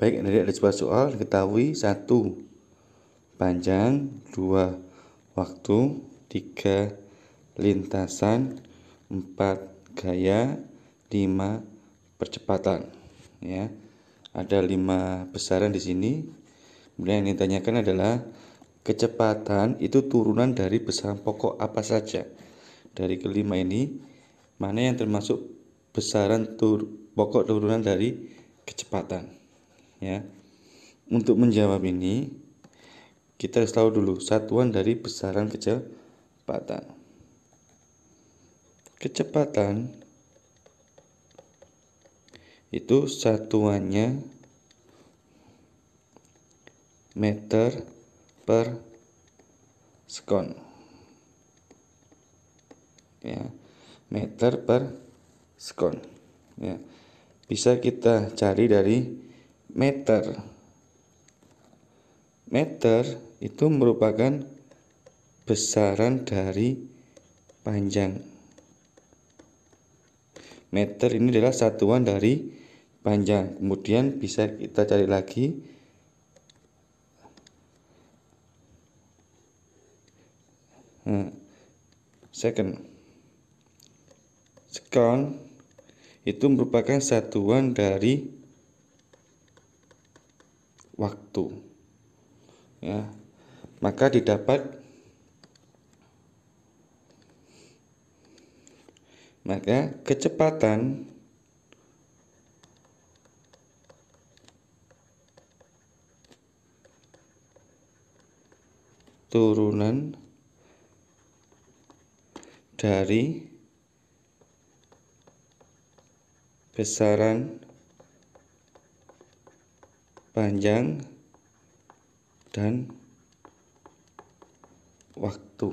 Baik, dari ada sebuah soal diketahui satu panjang, dua waktu, tiga lintasan, empat gaya, lima percepatan. Ya, ada lima besaran di sini. Kemudian yang ditanyakan adalah kecepatan itu turunan dari besaran pokok apa saja. Dari kelima ini, mana yang termasuk besaran tur pokok turunan dari kecepatan? ya untuk menjawab ini kita harus tahu dulu satuan dari besaran kecepatan kecepatan itu satuannya meter per sekon ya meter per sekon ya bisa kita cari dari meter. Meter itu merupakan besaran dari panjang. Meter ini adalah satuan dari panjang. Kemudian bisa kita cari lagi hmm, second. Second itu merupakan satuan dari waktu. Ya. Maka didapat maka kecepatan turunan dari besaran panjang dan waktu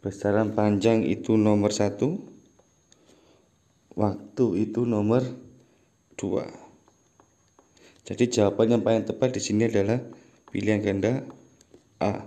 besaran panjang itu nomor satu waktu itu nomor dua jadi jawaban yang paling tepat di sini adalah pilihan ganda A.